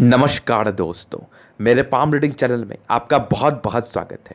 नमस्कार दोस्तों मेरे पाम रीडिंग चैनल में आपका बहुत बहुत स्वागत है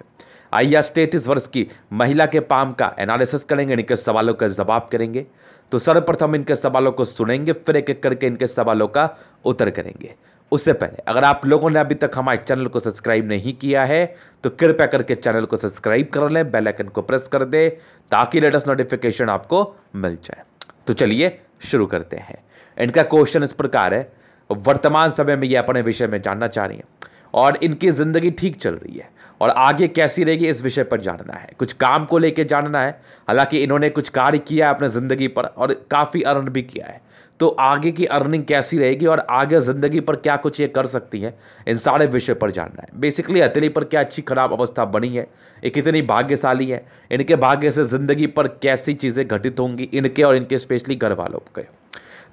आइए आज तैंतीस वर्ष की महिला के पाम का एनालिसिस करेंगे इनके सवालों का जवाब करेंगे तो सर्वप्रथम इनके सवालों को सुनेंगे फिर एक एक करके इनके सवालों का उत्तर करेंगे उससे पहले अगर आप लोगों ने अभी तक हमारे चैनल को सब्सक्राइब नहीं किया है तो कृपया करके चैनल को सब्सक्राइब कर लें बेलाइकन को प्रेस कर दें ताकि लेटेस्ट नोटिफिकेशन आपको मिल जाए तो चलिए शुरू करते हैं इनका क्वेश्चन इस प्रकार है वर्तमान समय में ये अपने विषय में जानना चाह रही हैं और इनकी ज़िंदगी ठीक चल रही है और आगे कैसी रहेगी इस विषय पर जानना है कुछ काम को लेकर जानना है हालांकि इन्होंने कुछ कार्य किया है अपने ज़िंदगी पर और काफ़ी अर्न भी किया है तो आगे की अर्निंग कैसी रहेगी और आगे ज़िंदगी पर क्या कुछ ये कर सकती हैं इन सारे विषय पर जानना है बेसिकली हथेली पर क्या अच्छी खराब अवस्था बनी है ये कितनी भाग्यशाली है इनके भाग्य से ज़िंदगी पर कैसी चीज़ें घटित होंगी इनके और इनके स्पेशली घर वालों के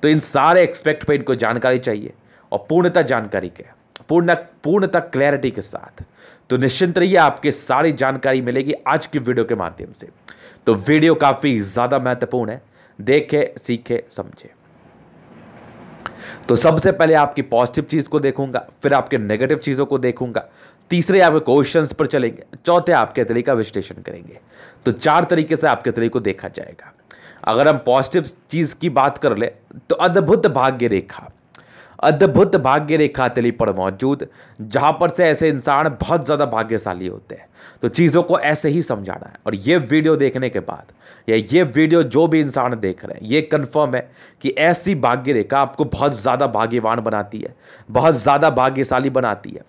तो इन सारे एक्सपेक्ट पे इनको जानकारी चाहिए और पूर्णतः जानकारी के पूर्ण पूर्णता क्लैरिटी के साथ तो निश्चिंत रहिए आपके सारी जानकारी मिलेगी आज की वीडियो के माध्यम से तो वीडियो काफ़ी ज़्यादा महत्वपूर्ण है देखे सीखे समझे तो सबसे पहले आपकी पॉजिटिव चीज़ को देखूंगा फिर आपके नेगेटिव चीज़ों को देखूंगा तीसरे आपके क्वेश्चंस पर चलेंगे चौथे आपके तरीका का विश्लेषण करेंगे तो चार तरीके से आपके तरीके को देखा जाएगा अगर हम पॉजिटिव चीज़ की बात कर ले तो अद्भुत भाग्य रेखा अद्भुत भाग्य रेखा तेली पर मौजूद जहाँ पर से ऐसे इंसान बहुत ज़्यादा भाग्यशाली होते हैं तो चीज़ों को ऐसे ही समझाना है और ये वीडियो देखने के बाद या ये वीडियो जो भी इंसान देख रहे हैं ये कन्फर्म है कि ऐसी भाग्य रेखा आपको बहुत ज़्यादा भाग्यवान बनाती है बहुत ज़्यादा भाग्यशाली बनाती है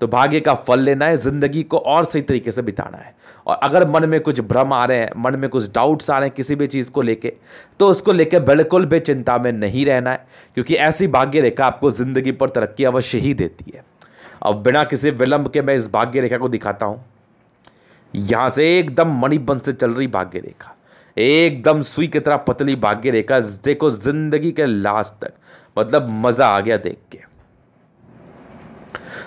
तो भाग्य का फल लेना है ज़िंदगी को और सही तरीके से बिताना है और अगर मन में कुछ भ्रम आ रहे हैं मन में कुछ डाउट्स आ रहे हैं किसी भी चीज़ को लेके तो उसको लेके बिल्कुल भी चिंता में नहीं रहना है क्योंकि ऐसी भाग्य रेखा आपको ज़िंदगी पर तरक्की अवश्य ही देती है अब बिना किसी विलंब के मैं इस भाग्य रेखा को दिखाता हूँ यहाँ से एकदम मणिबंध से चल रही भाग्य रेखा एकदम सुई की तरह पतली भाग्य रेखा देखो जिंदगी के लास्ट तक मतलब मज़ा आ गया देख के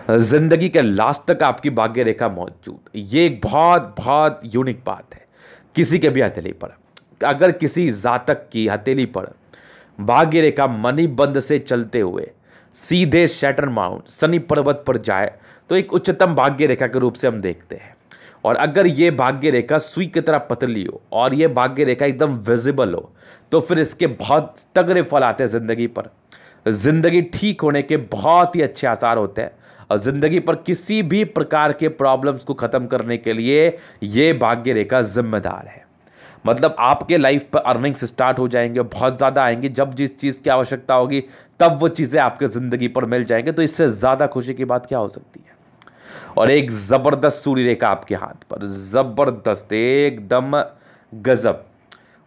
ज़िंदगी के लास्ट तक आपकी भाग्य रेखा मौजूद ये एक बहुत बहुत यूनिक बात है किसी के भी हथेली पर अगर किसी जातक की हथेली पर भाग्य रेखा मणिबंध से चलते हुए सीधे शैटर माउंट शनि पर्वत पर जाए तो एक उच्चतम भाग्य रेखा के रूप से हम देखते हैं और अगर ये भाग्य रेखा सुई की तरह पतली हो और ये भाग्य रेखा एकदम विजिबल हो तो फिर इसके बहुत तगड़े फल आते हैं ज़िंदगी पर ज़िंदगी ठीक होने के बहुत ही अच्छे आसार होते हैं ज़िंदगी पर किसी भी प्रकार के प्रॉब्लम्स को ख़त्म करने के लिए ये भाग्य रेखा जिम्मेदार है मतलब आपके लाइफ पर अर्निंग्स स्टार्ट हो जाएंगे बहुत ज़्यादा आएंगे जब जिस चीज़ की आवश्यकता होगी तब वो चीज़ें आपके ज़िंदगी पर मिल जाएंगे तो इससे ज़्यादा खुशी की बात क्या हो सकती है और एक ज़बरदस्त सूर्य रेखा आपके हाथ पर ज़बरदस्त एकदम गज़ब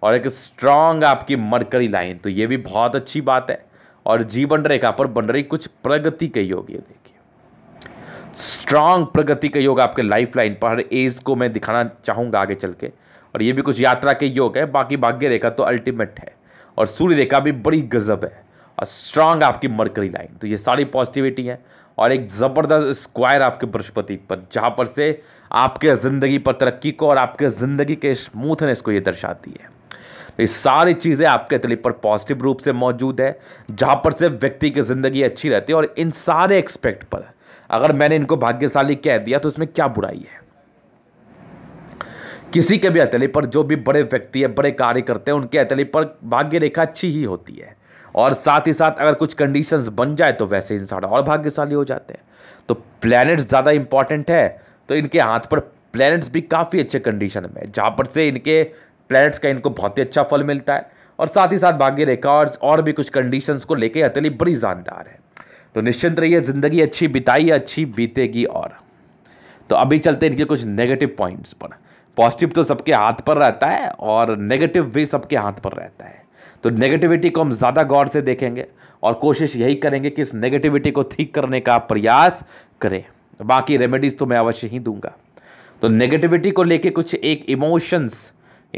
और एक स्ट्रांग आपकी मरकरी लाइन तो ये भी बहुत अच्छी बात है और जीवन रेखा पर बन रही कुछ प्रगति कही होगी देख स्ट्रांग प्रगति का योग आपके लाइफ लाइन पर हर एज को मैं दिखाना चाहूँगा आगे चल के और ये भी कुछ यात्रा के योग है बाकी भाग्य रेखा तो अल्टीमेट है और सूर्य रेखा भी बड़ी गजब है और स्ट्रांग आपकी मरकरी लाइन तो ये सारी पॉजिटिविटी है और एक ज़बरदस्त स्क्वायर आपके बृहस्पति पर जहाँ पर से आपके ज़िंदगी पर तरक्की को और आपके ज़िंदगी के स्मूथनेस को ये दर्शाती है तो ये सारी चीज़ें आपके तली पर पॉजिटिव रूप से मौजूद है जहाँ पर से व्यक्ति की ज़िंदगी अच्छी रहती है और इन सारे एक्सपेक्ट पर अगर मैंने इनको भाग्यशाली कह दिया तो इसमें क्या बुराई है किसी के भी हथेली पर जो भी बड़े व्यक्ति है बड़े कार्य करते हैं उनके हथेली पर भाग्य रेखा अच्छी ही होती है और साथ ही साथ अगर कुछ कंडीशंस बन जाए तो वैसे इंसान और भाग्यशाली हो जाते हैं तो प्लैनेट्स ज़्यादा इंपॉर्टेंट है तो इनके हाथ पर प्लैनेट्स भी काफ़ी अच्छे कंडीशन में जहाँ पर से इनके प्लैनेट्स का इनको बहुत ही अच्छा फल मिलता है और साथ ही साथ भाग्य रेखा और, और भी कुछ कंडीशंस को लेकर हथेली बड़ी जानदार है तो निश्चिंत रहिए ज़िंदगी अच्छी बिताइए अच्छी बीतेगी और तो अभी चलते हैं इनके कुछ नेगेटिव पॉइंट्स पर पॉजिटिव तो सबके हाथ पर रहता है और नेगेटिव भी सबके हाथ पर रहता है तो नेगेटिविटी को हम ज़्यादा गौर से देखेंगे और कोशिश यही करेंगे कि इस नेगेटिविटी को ठीक करने का प्रयास करें बाकी रेमेडीज़ तो मैं अवश्य ही दूंगा तो नेगेटिविटी को लेके कुछ एक इमोशंस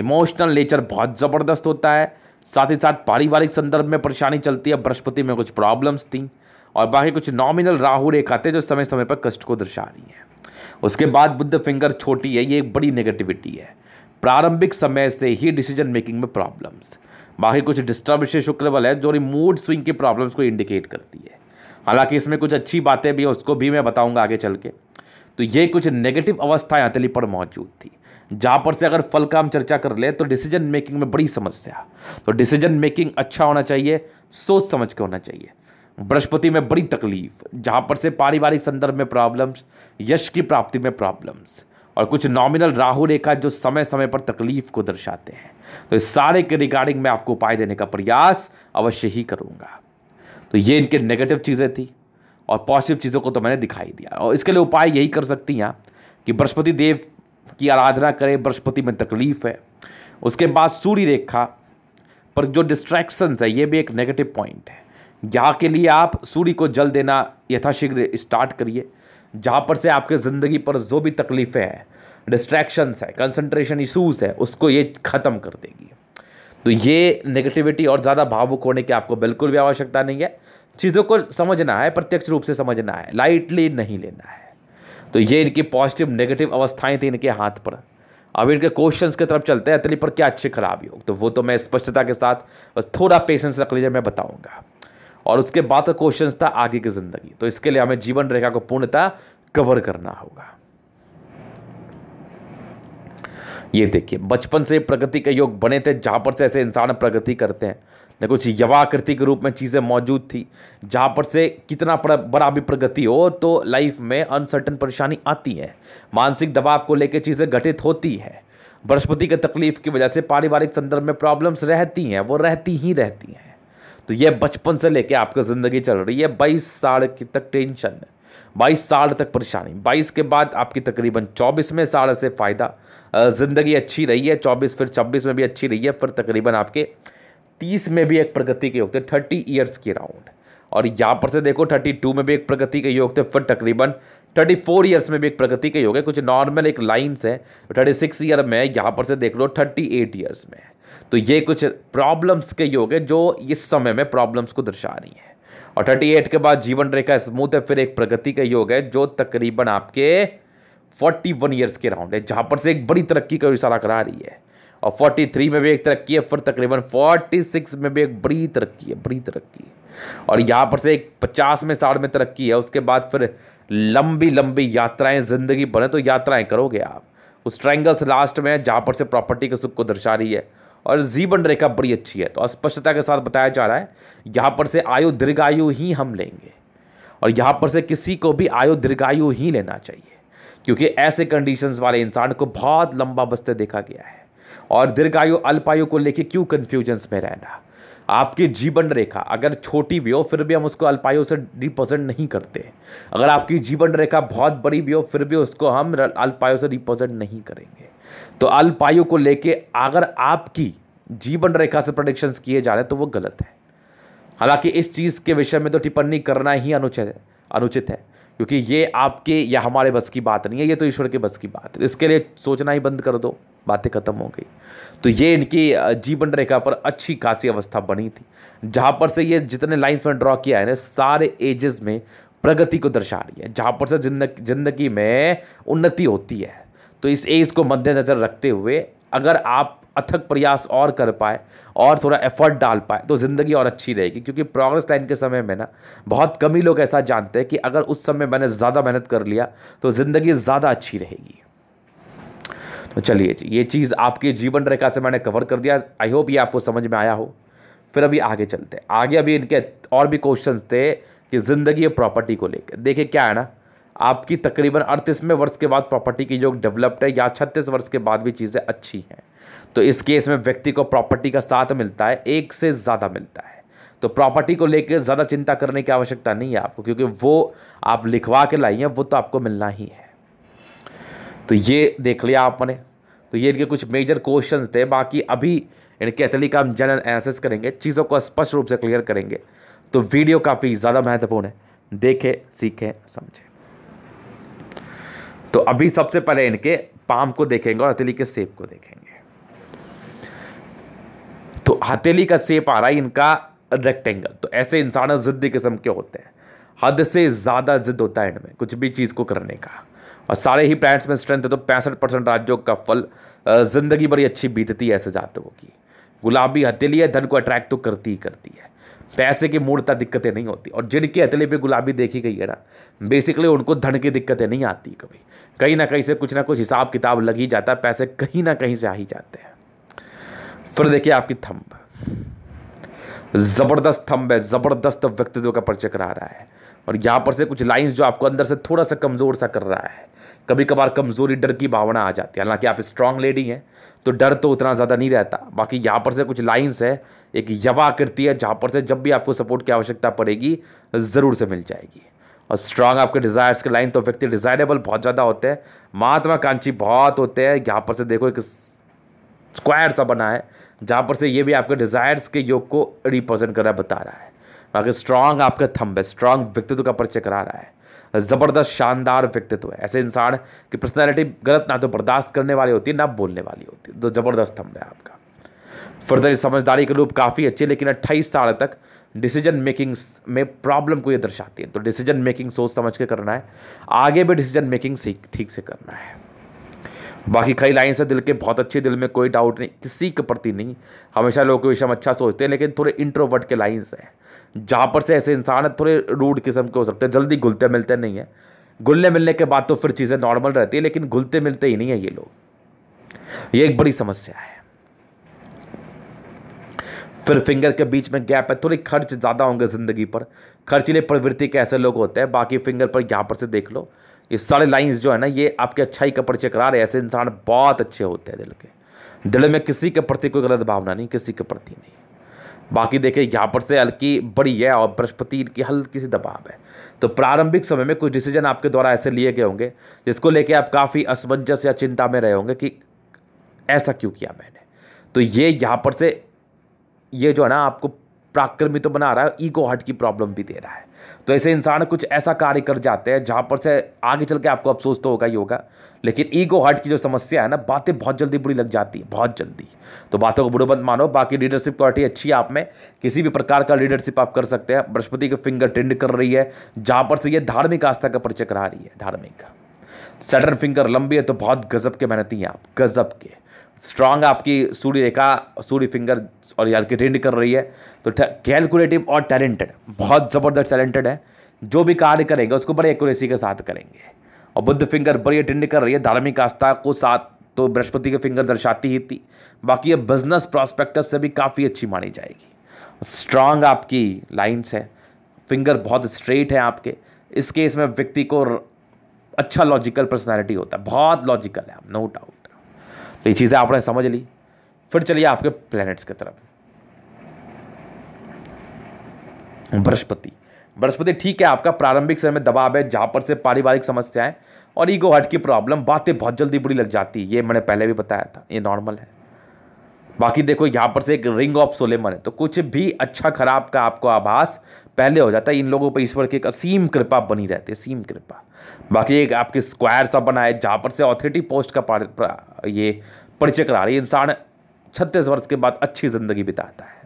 इमोशनल नेचर बहुत ज़बरदस्त होता है साथ ही साथ पारिवारिक संदर्भ में परेशानी चलती है बृहस्पति में कुछ प्रॉब्लम्स थी और बाकी कुछ नॉमिनल राहु रेखा थे जो समय समय पर कष्ट को दर्शा रही है उसके बाद बुद्ध फिंगर छोटी है ये एक बड़ी नेगेटिविटी है प्रारंभिक समय से ही डिसीजन मेकिंग में प्रॉब्लम्स बाकी कुछ डिस्टर्ब से शुक्र बल है जो मूड स्विंग की प्रॉब्लम्स को इंडिकेट करती है हालांकि इसमें कुछ अच्छी बातें भी हैं उसको भी मैं बताऊंगा आगे चल के तो ये कुछ नेगेटिव अवस्थाएं हथेली पर मौजूद थी जहाँ पर से अगर फल का हम चर्चा कर ले तो डिसीजन मेकिंग में बड़ी समस्या तो डिसीजन मेकिंग अच्छा होना चाहिए सोच समझ के होना चाहिए बृहस्पति में बड़ी तकलीफ जहाँ पर से पारिवारिक संदर्भ में प्रॉब्लम्स यश की प्राप्ति में प्रॉब्लम्स और कुछ नॉमिनल राहु रेखा जो समय समय पर तकलीफ को दर्शाते हैं तो इस सारे के रिगार्डिंग मैं आपको उपाय देने का प्रयास अवश्य ही करूँगा तो ये इनके नेगेटिव चीज़ें थी और पॉजिटिव चीज़ों को तो मैंने दिखाई दिया और इसके लिए उपाय यही कर सकती हैं कि बृहस्पति देव की आराधना करें बृहस्पति में तकलीफ है उसके बाद सूर्य रेखा पर जो डिस्ट्रैक्शंस है ये भी एक नेगेटिव पॉइंट है जहाँ के लिए आप सूर्य को जल देना यथाशीघ्र स्टार्ट करिए जहाँ पर से आपके ज़िंदगी पर जो भी तकलीफ़ें हैं डिस्ट्रैक्शंस है कंसंट्रेशन इशूज़ है उसको ये ख़त्म कर देगी तो ये नेगेटिविटी और ज़्यादा भावुक होने की आपको बिल्कुल भी आवश्यकता नहीं है चीज़ों को समझना है प्रत्यक्ष रूप से समझना है लाइटली नहीं लेना है तो ये इनकी पॉजिटिव नेगेटिव अवस्थाएं थी इनके हाथ पर अब इनके क्वेश्चन की तरफ चलते हैं अतली पर क्या अच्छे खराब योग तो वो तो मैं स्पष्टता के साथ बस थोड़ा पेशेंस रख लीजिए मैं बताऊँगा और उसके बाद का क्वेश्चन था आगे की जिंदगी तो इसके लिए हमें जीवन रेखा को पूर्णतः कवर करना होगा ये देखिए बचपन से प्रगति के योग बने थे जहाँ पर से ऐसे इंसान प्रगति करते हैं ना कुछ यवाकृति के रूप में चीज़ें मौजूद थी जहां पर से कितना बड़ा भी प्रगति हो तो लाइफ में अनसर्टन परेशानी आती है मानसिक दबाव को लेकर चीज़ें घटित होती है बृहस्पति के तकलीफ की वजह से पारिवारिक संदर्भ में प्रॉब्लम्स रहती हैं वो रहती ही रहती हैं तो ये बचपन से लेके आपकी ज़िंदगी चल रही है बाईस साल की तक टेंशन है बाईस साल तक परेशानी बाईस के बाद आपकी तकरीबन चौबीस में साल से फ़ायदा ज़िंदगी अच्छी रही है चौबीस फिर छब्बीस में भी अच्छी रही है फिर तकरीबन आपके तीस में भी एक प्रगति के योग थे थर्टी ईयर्स की राउंड और यहाँ पर से देखो थर्टी टू में भी एक प्रगति के योग थे फिर तकरीबन थर्टी फोर ईयर्स में भी एक प्रगति के योग है कुछ नॉर्मल एक लाइन्स है थर्टी सिक्स ईयर में यहाँ पर से देख लो थर्टी एट ईयर्स में तो ये कुछ प्रॉब्लम्स के योग है जो इस समय में प्रॉब्लम्स को दर्शा रही है और थर्टी एट के बाद जीवन रेखा स्मूथ है फिर एक प्रगति का योग है जो तकरीबन आपके फोर्टी वन ईयर्स के राउंड है जहां पर से एक बड़ी तरक्की का इशारा करा रही है और फोर्टी थ्री में भी एक तरक्की है फिर तकरीबन फोर्टी सिक्स में भी एक बड़ी तरक्की है बड़ी तरक्की और यहाँ पर से एक पचास में साठ में तरक्की है उसके बाद फिर लंबी लंबी यात्राएं ज़िंदगी बने तो यात्राएं करोगे आप उस ट्रायंगल्स लास्ट में है जहाँ पर से प्रॉपर्टी के सुख को दर्शा रही है और जीवन रेखा बड़ी अच्छी है तो अस्पष्टता के साथ बताया जा रहा है यहाँ पर से आयु दीर्घायु ही हम लेंगे और यहाँ पर से किसी को भी आयु दीर्घायु ही लेना चाहिए क्योंकि ऐसे कंडीशंस वाले इंसान को बहुत लंबा बस्ते देखा गया है और दीर्घायु अल्पायु को लेके क्यों कन्फ्यूजन्स में रहना आपकी जीवन रेखा अगर छोटी भी हो फिर भी हम उसको अल्पायु से रिप्रेजेंट नहीं करते अगर आपकी जीवन रेखा बहुत बड़ी भी हो फिर भी उसको हम अल्पायु से रिप्रेजेंट नहीं करेंगे तो अल्पायु को लेके अगर आपकी जीवन रेखा से प्रडिक्शंस किए जा रहे हैं तो वो गलत है हालांकि इस चीज़ के विषय में तो टिप्पणी करना ही अनुचित है अनुचित है क्योंकि ये आपके या हमारे बस की बात नहीं है ये तो ईश्वर के बस की बात है इसके लिए सोचना ही बंद कर दो बातें खत्म हो गई तो ये इनकी जीवन रेखा पर अच्छी खासी अवस्था बनी थी जहाँ पर से ये जितने लाइन्स में ड्रॉ किया है ना सारे एजेस में प्रगति को दर्शा रही है जहाँ पर से जिंदगी में उन्नति होती है तो इस एज को मद्देनज़र रखते हुए अगर आप अथक प्रयास और कर पाए और थोड़ा एफर्ट डाल पाए तो ज़िंदगी और अच्छी रहेगी क्योंकि प्रोग्रेस लाइन के समय में ना बहुत कम ही लोग ऐसा जानते हैं कि अगर उस समय मैंने ज़्यादा मेहनत कर लिया तो ज़िंदगी ज़्यादा अच्छी रहेगी तो चलिए जी ये चीज़ आपकी जीवन रेखा से मैंने कवर कर दिया आई होप ये आपको समझ में आया हो फिर अभी आगे चलते हैं आगे अभी इनके और भी क्वेश्चंस थे कि ज़िंदगी और प्रॉपर्टी को लेकर देखिए क्या है ना आपकी तकरीबन अड़तीसवें वर्ष के बाद प्रॉपर्टी की योग डेवलप्ड है या छत्तीस वर्ष के बाद भी चीज़ें अच्छी हैं तो इस केस में व्यक्ति को प्रॉपर्टी का साथ मिलता है एक से ज़्यादा मिलता है तो प्रॉपर्टी को लेकर ज़्यादा चिंता करने की आवश्यकता नहीं है आपको क्योंकि वो आप लिखवा के लाइए वो तो आपको मिलना ही है तो ये देख लिया आपने तो ये इनके कुछ मेजर क्वेश्चन थे बाकी अभी इनके का हम जनरल एनालिसिस करेंगे चीज़ों को स्पष्ट रूप से क्लियर करेंगे तो वीडियो काफ़ी ज़्यादा महत्वपूर्ण है देखें सीखें समझें तो अभी सबसे पहले इनके पाम को देखेंगे और हथेली के सेप को देखेंगे तो हथेली का सेप आ रहा है इनका रेक्टेंगल तो ऐसे इंसान जिद्द किस्म के होते हैं हद से ज़्यादा जिद होता है इनमें कुछ भी चीज़ को करने का और सारे ही प्लांट्स में स्ट्रेंथ है तो पैंसठ परसेंट राज्यों का फल ज़िंदगी बड़ी अच्छी बीतती है ऐसे जातकों की गुलाबी हथेली है धन को अट्रैक्ट तो करती ही करती है पैसे की मूर्ता दिक्कतें नहीं होती और जिनके हथेली पे गुलाबी देखी गई है ना बेसिकली उनको धन की दिक्कतें नहीं आती कभी कहीं ना कहीं से कुछ ना कुछ हिसाब किताब लग ही जाता है पैसे कहीं ना कहीं से आ ही जाते हैं फिर देखिए आपकी थंब ज़बरदस्त थंब है ज़बरदस्त व्यक्तित्व का परिचय करा रहा है और यहाँ पर से कुछ लाइंस जो आपको अंदर से थोड़ा सा कमज़ोर सा कर रहा है कभी कभार कमज़ोरी डर की भावना आ जाती है हालांकि आप स्ट्रांग लेडी हैं तो डर तो उतना ज़्यादा नहीं रहता बाकी यहाँ पर से कुछ लाइंस है एक यवा आकृति है जहाँ पर से जब भी आपको सपोर्ट की आवश्यकता पड़ेगी ज़रूर से मिल जाएगी और स्ट्रांग आपके डिज़ायर्स के लाइन तो व्यक्ति डिज़ायरेबल बहुत ज़्यादा होते हैं महात्मा कांक्षी बहुत होते हैं यहाँ पर से देखो एक स्क्वायर सा बना है जहाँ पर से ये भी आपके डिज़ायर्स के योग को रिप्रेजेंट है बता रहा है बाकी स्ट्रांग आपका थम्ब है स्ट्रांग व्यक्तित्व का परिचय करा रहा है ज़बरदस्त शानदार व्यक्तित्व है ऐसे इंसान की पर्सनैलिटी गलत ना तो बर्दाश्त करने वाली होती है ना बोलने वाली होती है तो ज़बरदस्त हम है आपका फर्दर समझदारी के रूप काफ़ी अच्छी लेकिन अट्ठाईस साल तक डिसीजन मेकिंग में प्रॉब्लम को ये दर्शाती है तो डिसीजन मेकिंग सोच समझ के करना है आगे भी डिसीजन मेकिंग सीख ठीक से करना है बाकी कई लाइन्स है दिल के बहुत अच्छे दिल में कोई डाउट नहीं किसी के प्रति नहीं हमेशा लोग के विषय में अच्छा सोचते हैं लेकिन थोड़े इंट्रोवर्ट के लाइन्स हैं जहाँ पर से ऐसे इंसान है थोड़े रूड किस्म के हो सकते हैं जल्दी घुलते मिलते नहीं है घुलने मिलने के बाद तो फिर चीज़ें नॉर्मल रहती है लेकिन घुलते मिलते ही नहीं है ये लोग ये एक बड़ी समस्या है फिर फिंगर के बीच में गैप है थोड़ी खर्च ज़्यादा होंगे ज़िंदगी पर खर्चीले प्रवृत्ति के ऐसे लोग होते हैं बाकी फिंगर पर यहाँ पर से देख लो ये सारे लाइंस जो है ना ये आपके अच्छाई का परिचय करा रहे ऐसे इंसान बहुत अच्छे होते हैं दिल के दिल में किसी के प्रति कोई गलत भावना नहीं किसी के प्रति नहीं बाकी देखिए यहाँ पर से हल्की बड़ी है और बृहस्पति की हल्की सी दबाव है तो प्रारंभिक समय में कुछ डिसीजन आपके द्वारा ऐसे लिए गए होंगे जिसको लेके आप काफ़ी असमंजस या चिंता में रहे होंगे कि ऐसा क्यों किया मैंने तो ये यहाँ पर से ये जो है ना आपको पराक्रमी तो बना रहा है ईगो हट की प्रॉब्लम भी दे रहा है तो ऐसे इंसान कुछ ऐसा कार्य कर जाते हैं जहाँ पर से आगे चल के आपको अफसोस तो होगा ही होगा लेकिन ईगो हट की जो समस्या है ना बातें बहुत जल्दी बुरी लग जाती है बहुत जल्दी तो बातों को बुढ़ोबंद मानो बाकी लीडरशिप क्वालिटी अच्छी है आप में किसी भी प्रकार का लीडरशिप आप कर सकते हैं बृहस्पति की फिंगर टेंड कर रही है जहाँ पर से ये धार्मिक आस्था का परिचय करा रही है धार्मिक सडन फिंगर लंबी है तो बहुत गजब के मेहनती हैं आप गजब के स्ट्रांग आपकी सूर्य रेखा सूर्य फिंगर और यार की ट्रेंड कर रही है तो कैलकुलेटिव और टैलेंटेड बहुत ज़बरदस्त टैलेंटेड है जो भी कार्य करेंगे उसको बड़े एक्यूरेसी के साथ करेंगे और बुद्ध फिंगर बड़ी अटेंड कर रही है धार्मिक आस्था को साथ तो बृहस्पति के फिंगर दर्शाती ही थी बाकी ये बिजनेस प्रॉस्पेक्टस से भी काफ़ी अच्छी मानी जाएगी स्ट्रांग आपकी लाइन्स है फिंगर बहुत स्ट्रेट है आपके इस केस में व्यक्ति को अच्छा लॉजिकल पर्सनैलिटी होता है बहुत लॉजिकल है आप नो डाउट तो ये चीज़ें आपने समझ ली फिर चलिए आपके प्लैनेट्स की तरफ बृहस्पति बृहस्पति ठीक है आपका प्रारंभिक समय में दबाव है जहाँ पर से पारिवारिक समस्याएं और ईगो हट की प्रॉब्लम बातें बहुत जल्दी बुरी लग जाती है ये मैंने पहले भी बताया था ये नॉर्मल है बाकी देखो यहाँ पर से एक रिंग ऑफ सोलेमन है तो कुछ भी अच्छा खराब का आपको आभास पहले हो जाता है इन लोगों पर ईश्वर की एक असीम कृपा बनी रहती है असीम कृपा बाकी एक आपके स्क्वायर सा बना है जहाँ पर से ऑथोरिटी पोस्ट का पार, प्रा, ये परिचय करा रही इंसान छत्तीस वर्ष के बाद अच्छी ज़िंदगी बिताता है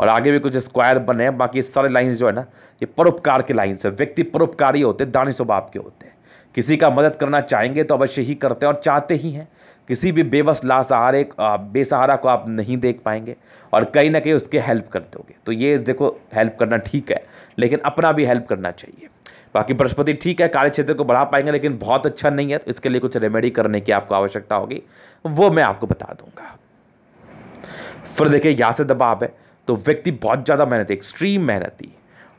और आगे भी कुछ स्क्वायर बने हैं बाकी सारे लाइन्स जो है ना ये परोपकार के लाइन्स है व्यक्ति परोपकारी होते दानी स्वभाव के होते हैं किसी का मदद करना चाहेंगे तो अवश्य ही करते हैं और चाहते ही हैं किसी भी बेबस लासहारे बेसहारा को आप नहीं देख पाएंगे और कहीं ना कहीं उसके हेल्प कर दोगे तो ये देखो हेल्प करना ठीक है लेकिन अपना भी हेल्प करना चाहिए बाकी बृहस्पति ठीक है कार्य क्षेत्र को बढ़ा पाएंगे लेकिन बहुत अच्छा नहीं है तो इसके लिए कुछ रेमेडी करने की आपको आवश्यकता होगी वो मैं आपको बता दूंगा फिर देखिए यहाँ से दबाव है तो व्यक्ति बहुत ज़्यादा मेहनती एक्सट्रीम मेहनती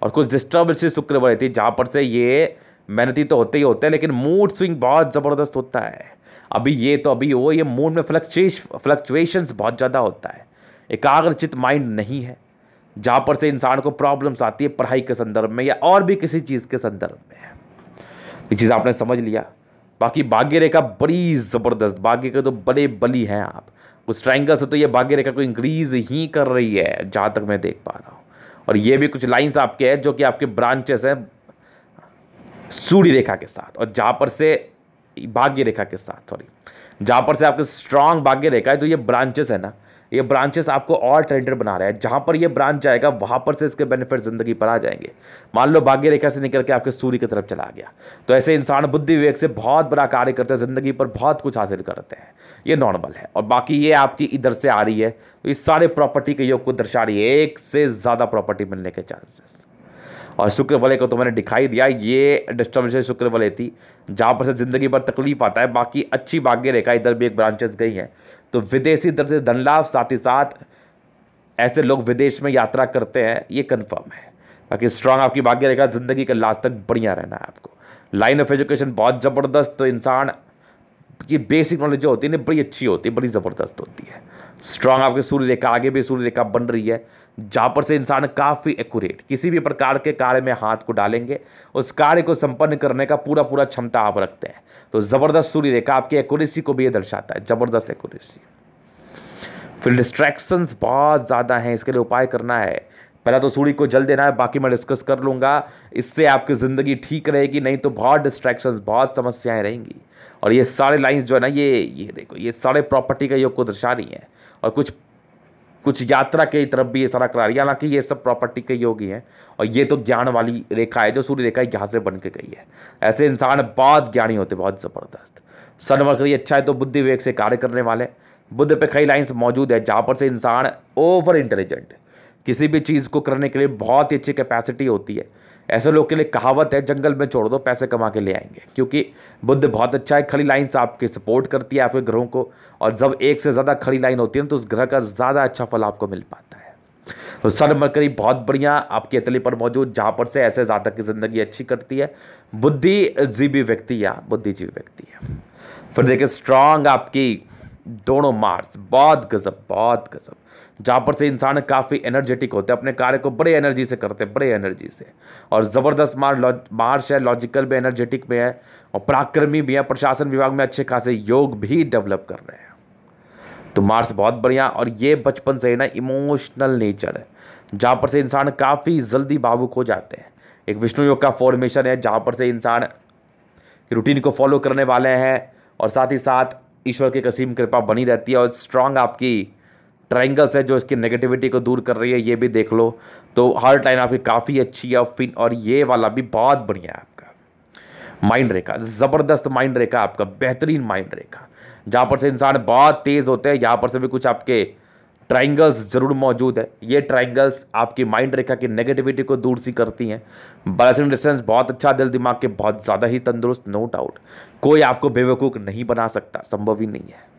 और कुछ डिस्टर्बेंसेस शुक्रवार थी जहाँ पर से ये मेहनती तो होते ही होते हैं लेकिन मूड स्विंग बहुत ज़बरदस्त होता है अभी ये तो अभी वो ये मूड में फ्लक्चुएश फ्लक्चुएशंस बहुत ज़्यादा होता है एकाग्रचित माइंड नहीं है जहाँ पर से इंसान को प्रॉब्लम्स आती है पढ़ाई के संदर्भ में या और भी किसी चीज़ के संदर्भ में ये चीज़ आपने समझ लिया बाकी भाग्य रेखा बड़ी ज़बरदस्त भाग्य के तो बड़े बली हैं आप उस ट्राइंगल से तो ये भाग्य रेखा को इंक्रीज ही कर रही है जहाँ तक मैं देख पा रहा हूँ और ये भी कुछ लाइंस आपके हैं जो कि आपके ब्रांचेस हैं सूर्य रेखा के साथ और जहाँ पर से भाग्य रेखा के साथ सॉरी जहाँ पर से आपके स्ट्रांग भाग्य रेखा है जो तो ये ब्रांचेस है ना ये ब्रांचेस आपको और टैलेंटेड बना रहा है जहाँ पर ये ब्रांच जाएगा वहाँ पर से इसके बेनिफिट ज़िंदगी पर आ जाएंगे मान लो भाग्य रेखा से निकल के आपके सूर्य की तरफ चला गया तो ऐसे इंसान बुद्धि विवेक से बहुत बड़ा कार्य करते हैं ज़िंदगी पर बहुत कुछ हासिल करते हैं ये नॉर्मल है और बाकी ये आपकी इधर से आ रही है तो इस सारे प्रॉपर्टी के योग को दर्शा रही है एक से ज़्यादा प्रॉपर्टी मिलने के चांसेस और शुक्र वाले को तो मैंने दिखाई दिया ये डिस्टर्बेंस शुक्र वाले थी जहाँ पर से ज़िंदगी भर तकलीफ आता है बाकी अच्छी भाग्य रेखा इधर भी एक ब्रांचेस गई हैं तो विदेशी दर से धन लाभ साथ ही साथ ऐसे लोग विदेश में यात्रा करते हैं ये कन्फर्म है बाकी स्ट्रांग आपकी भाग्य रेखा ज़िंदगी का लास्ट तक बढ़िया रहना है आपको लाइन ऑफ एजुकेशन बहुत ज़बरदस्त तो इंसान की बेसिक नॉलेज जो होती है ना बड़ी अच्छी होती है बड़ी ज़बरदस्त होती है स्ट्रांग आपके सूर्य रेखा आगे भी सूर्य रेखा बन रही है जहाँ पर से इंसान काफ़ी एक्यूरेट किसी भी प्रकार के कार्य में हाथ को डालेंगे उस कार्य को संपन्न करने का पूरा पूरा क्षमता आप रखते हैं तो ज़बरदस्त सूर्य रेखा आपकी एक्यूरेसी को भी ये दर्शाता है ज़बरदस्त एक्यूरेसी फिर डिस्ट्रैक्शंस बहुत ज़्यादा हैं इसके लिए उपाय करना है पहला तो सूर्य को जल देना है बाकी मैं डिस्कस कर लूँगा इससे आपकी ज़िंदगी ठीक रहेगी नहीं तो बहुत डिस्ट्रैक्शन बहुत समस्याएँ रहेंगी और ये सारे लाइन्स जो है ना ये ये देखो ये सारे प्रॉपर्टी का योग को दर्शा रही हैं और कुछ कुछ यात्रा की तरफ भी ये सारा करा रही है हालांकि ये सब प्रॉपर्टी के योग ही हैं और ये तो ज्ञान वाली रेखा है जो सूर्य रेखा यहाँ से बन के गई है ऐसे इंसान बहुत ज्ञानी होते बहुत ज़बरदस्त सन वक्री अच्छा है तो बुद्धि विवेक से कार्य करने वाले बुद्ध पे कई लाइन्स मौजूद है जहाँ पर से इंसान ओवर इंटेलिजेंट है किसी भी चीज़ को करने के लिए बहुत ही अच्छी कैपेसिटी होती है ऐसे लोग के लिए कहावत है जंगल में छोड़ दो पैसे कमा के ले आएंगे क्योंकि बुद्ध बहुत अच्छा है खड़ी लाइन्स आपकी सपोर्ट करती है आपके ग्रहों को और जब एक से ज़्यादा खड़ी लाइन होती है तो उस ग्रह का ज़्यादा अच्छा फल आपको मिल पाता है तो सर मरकरी बहुत बढ़िया आपकी अतली पर मौजूद जहाँ पर से ऐसे ज़्यादा की ज़िंदगी अच्छी करती है बुद्धिजीवी व्यक्ति या बुद्धिजीवी व्यक्ति है फिर देखिए स्ट्रांग आपकी दोनों मार्स बहुत गजब बहुत गजब जहाँ पर से इंसान काफ़ी एनर्जेटिक होते हैं अपने कार्य को बड़े एनर्जी से करते हैं बड़े एनर्जी से और ज़बरदस्त मार मार्श है लॉजिकल भी एनर्जेटिक भी है और पराक्रमी भी है प्रशासन विभाग में अच्छे खासे योग भी डेवलप कर रहे हैं तो मार्स बहुत बढ़िया और ये बचपन से ही ना इमोशनल नेचर है जहाँ पर से इंसान काफ़ी जल्दी भावुक हो जाते हैं एक विष्णु योग का फॉर्मेशन है जहाँ पर से इंसान रूटीन को फॉलो करने वाले हैं और साथ ही साथ ईश्वर की कसीम कृपा बनी रहती है और स्ट्रांग आपकी ट्राइंगल्स है जो इसकी नेगेटिविटी को दूर कर रही है ये भी देख लो तो हर लाइन आपकी काफ़ी अच्छी है फिन और ये वाला भी बहुत बढ़िया है आपका माइंड रेखा ज़बरदस्त माइंड रेखा आपका बेहतरीन माइंड रेखा जहाँ पर से इंसान बहुत तेज़ होते हैं यहाँ पर से भी कुछ आपके ट्राइंगल्स ज़रूर मौजूद है ये ट्राइंगल्स आपकी माइंड रेखा की नेगेटिविटी को दूर सी करती हैं बैलेंसिंग डिस्टेंस बहुत अच्छा दिल दिमाग के बहुत ज़्यादा ही तंदुरुस्त नो डाउट कोई आपको बेवकूफ़ नहीं बना सकता संभव ही नहीं है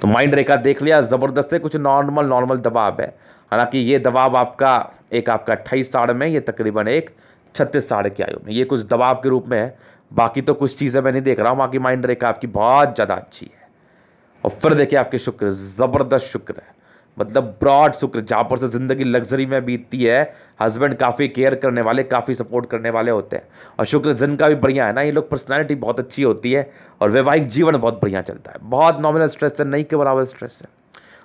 तो माइंड रेखा देख लिया ज़बरदस्त है कुछ नॉर्मल नॉर्मल दबाव है हालांकि ये दबाव आपका एक आपका अट्ठाईस साढ़ में ये तकरीबन एक छत्तीस साढ़े की आयु में ये कुछ दबाव के रूप में है बाकी तो कुछ चीज़ें मैं नहीं देख रहा हूँ बाकी माइंड रेखा आपकी बहुत ज़्यादा अच्छी है और फिर देखिए आपके शुक्र ज़बरदस्त शुक्र है मतलब ब्रॉड शुक्र जहाँ पर से ज़िंदगी लग्जरी में बीतती है हस्बैंड काफ़ी केयर करने वाले काफ़ी सपोर्ट करने वाले होते हैं और शुक्र जिनका का भी बढ़िया है ना ये लोग पर्सनैलिटी बहुत अच्छी होती है और वैवाहिक जीवन बहुत बढ़िया चलता है बहुत नॉमिनल स्ट्रेस है नहीं के बराबर स्ट्रेस है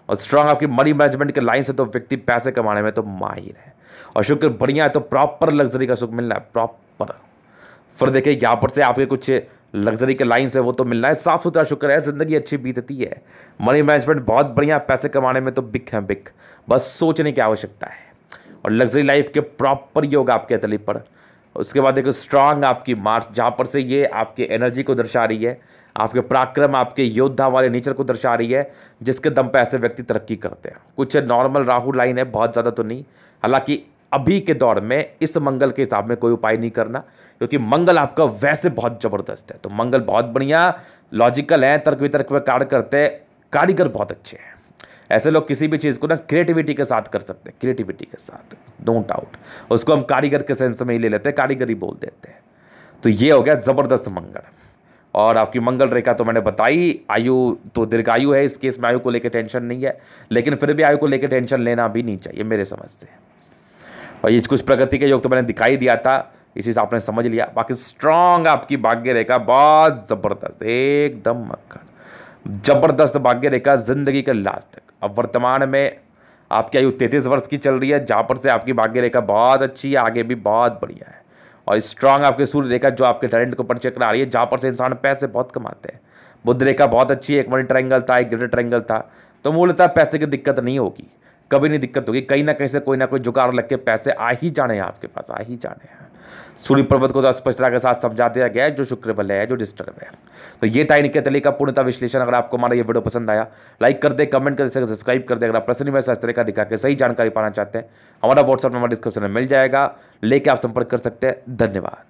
और स्ट्रांग आपकी मनी मैनेजमेंट के लाइन से तो व्यक्ति पैसे कमाने में तो माहिर है और शुक्र बढ़िया है तो प्रॉपर लग्जरी का सुख मिलना है प्रॉपर फिर देखिए यहाँ पर से आपके कुछ लग्जरी के लाइन है वो तो मिलना है साफ़ सुथरा शुक्र है ज़िंदगी अच्छी बीतती है मनी मैनेजमेंट बहुत बढ़िया पैसे कमाने में तो बिक है बिक बस सोचने की आवश्यकता है और लग्जरी लाइफ के प्रॉपर योग आपके तली पर उसके बाद एक स्ट्रांग आपकी मार्स जहाँ पर से ये आपकी एनर्जी को दर्शा रही है आपके पराक्रम आपके योद्धा वाले नेचर को दर्शा रही है जिसके दम पर ऐसे व्यक्ति तरक्की करते हैं कुछ नॉर्मल राहुल लाइन है बहुत ज़्यादा तो नहीं हालांकि अभी के दौर में इस मंगल के हिसाब में कोई उपाय नहीं करना क्योंकि मंगल आपका वैसे बहुत ज़बरदस्त है तो मंगल बहुत बढ़िया लॉजिकल है तर्क वितर्क में कार्य करते हैं कारीगर बहुत अच्छे हैं ऐसे लोग किसी भी चीज़ को ना क्रिएटिविटी के साथ कर सकते हैं क्रिएटिविटी के साथ नो डाउट उसको हम कारीगर के सेंस में ही ले लेते हैं कारीगरी बोल देते हैं तो ये हो गया ज़बरदस्त मंगल और आपकी मंगल रेखा तो मैंने बताई आयु तो दीर्घायु है इस केस में आयु को लेकर टेंशन नहीं है लेकिन फिर भी आयु को लेकर टेंशन लेना भी नहीं चाहिए मेरे समझ से और ये कुछ प्रगति के योग तो मैंने दिखाई दिया था इसी से आपने समझ लिया बाकी स्ट्रांग आपकी भाग्य रेखा बहुत ज़बरदस्त एकदम मक्खन जबरदस्त भाग्य रेखा जिंदगी के लास्ट तक अब वर्तमान में आपकी आयु तैंतीस वर्ष की चल रही है जहाँ पर से आपकी भाग्य रेखा बहुत अच्छी है आगे भी बहुत बढ़िया है और स्ट्रांग आपके सूर्य रेखा जो आपके टैलेंट को परिचय करा रही है जहाँ पर से इंसान पैसे बहुत कमाते हैं बुद्ध रेखा बहुत अच्छी है एक मनी ट्रैंगल था एक ग्रेटर ट्रैंगल था तो मूलतः पैसे की दिक्कत नहीं होगी कभी नहीं दिक्कत होगी कहीं ना कहीं से कोई ना कोई जुगाड़ लग के पैसे आ ही जाने हैं आपके पास आ ही जाने हैं सूर्य पर्वत को तो स्पष्टता के साथ समझा दिया गया है जो शुक्र बल है जो डिस्टर्ब है तो ये था इनके तली का पूर्णता विश्लेषण अगर आपको हमारा ये वीडियो पसंद आया लाइक कर दे कमेंट कर दे सब्सक्राइब कर दे अगर आप प्रश्न में तरह का दिखा के सही जानकारी पाना चाहते हैं हमारा व्हाट्सअप नंबर डिस्क्रिप्शन में मिल जाएगा लेके आप संपर्क कर सकते हैं धन्यवाद